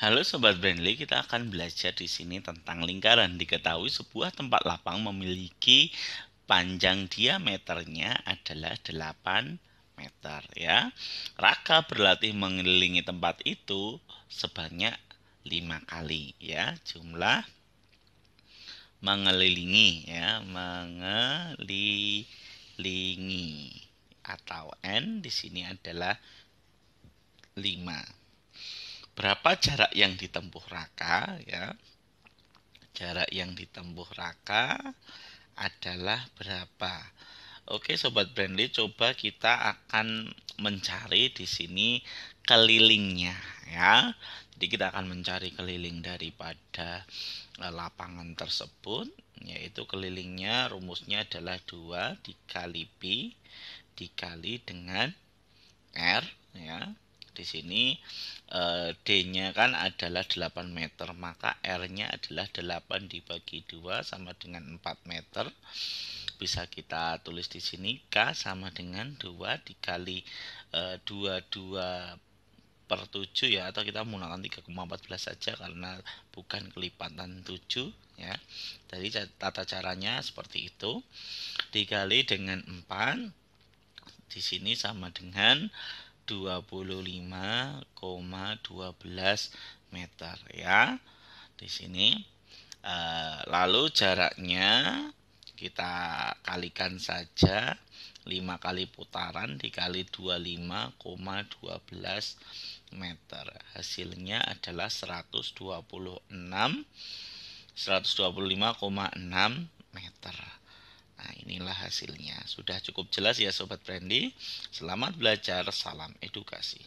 Halo Sobat Brandly, kita akan belajar di sini tentang lingkaran. Diketahui sebuah tempat lapang memiliki panjang diameternya adalah 8 meter ya. Raka berlatih mengelilingi tempat itu sebanyak 5 kali ya. Jumlah mengelilingi ya, mengelilingi atau n di sini adalah 5 berapa jarak yang ditempuh Raka ya. Jarak yang ditempuh Raka adalah berapa? Oke, sobat Brandly, coba kita akan mencari di sini kelilingnya ya. Jadi kita akan mencari keliling daripada e, lapangan tersebut yaitu kelilingnya rumusnya adalah 2 dikali pi dikali dengan R ya di sini eh, D-nya kan adalah 8 meter, maka R-nya adalah 8 dibagi 2 sama dengan 4 meter. Bisa kita tulis di sini K sama dengan 2 dikali 22 2, 2 per 7 ya atau kita menggunakan 3,14 saja karena bukan kelipatan 7 ya. Jadi tata caranya seperti itu. Dikali dengan 4 di sini sama dengan 25,12 meter ya di sini e, lalu jaraknya kita kalikan saja 5 kali putaran dikali 25,12 meter hasilnya adalah 126 125,6 meter Nah, inilah hasilnya. Sudah cukup jelas ya Sobat Brandy? Selamat belajar, salam edukasi.